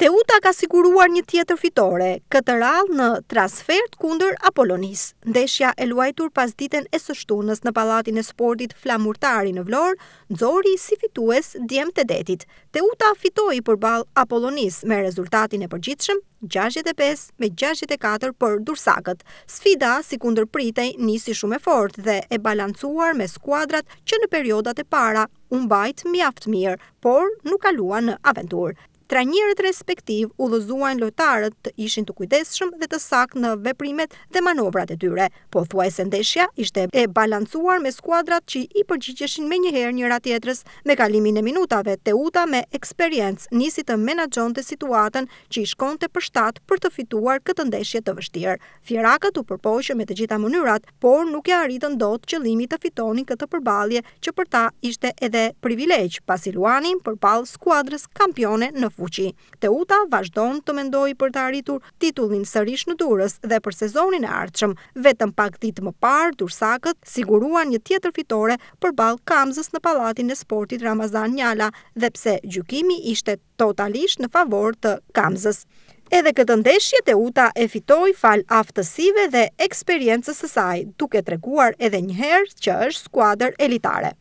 Teuta ka siguruar një tjetër fitore, këtë rral në transfert kunder Apollonis. Ndeshja e luajtur pas ditën e sështunës në palatin e sportit flamurtari në Vlorë, nëzori si fitues djem të detit. Teuta fitoi për bal Apollonis me rezultatin e përgjithshëm 65 me 64 për dursakët. Sfida si kunder pritej nisi shumë e fort dhe e balancuar me skuadrat që në periodat e para unë bajt mjaft mirë, por nuk alua në aventurë. Tra njërët respektiv u lëzuajnë lojtarët të ishin të kujdeshëm dhe të sak në veprimet dhe manovrat e tyre, po thuajse ndeshja ishte e balancuar me skuadrat që i përgjigjeshin me njëherë njëra tjetërës me kalimin e minutave të uta me eksperiencë nisi të menagjon të situatën që i shkon të përshtat për të fituar këtë ndeshje të vështirë. Fjerakët u përpojshë me të gjitha mënyrat, por nuk e arritën do të qëlimi të fitonin këtë përbalje që për ta ishte edhe privilegj pasi për skuadrës kampione në fuqi. Teuta vazhdon të mendoj për të arritur titullin sërish në Durrës dhe për sezonin e ardhshëm, vetëm pak ditë më parë Dursakët siguruan një tjetër fitore përballë Kamzës në Pallatin e Sportit Ramazan Njala, dhe pse gjykimi ishte totalisht në favor të Kamzës. Edhe këtë ndeshje Teuta e fitoi fal aftësive dhe eksperiencës së saj, duke treguar edhe një herë që është skuadër elitare.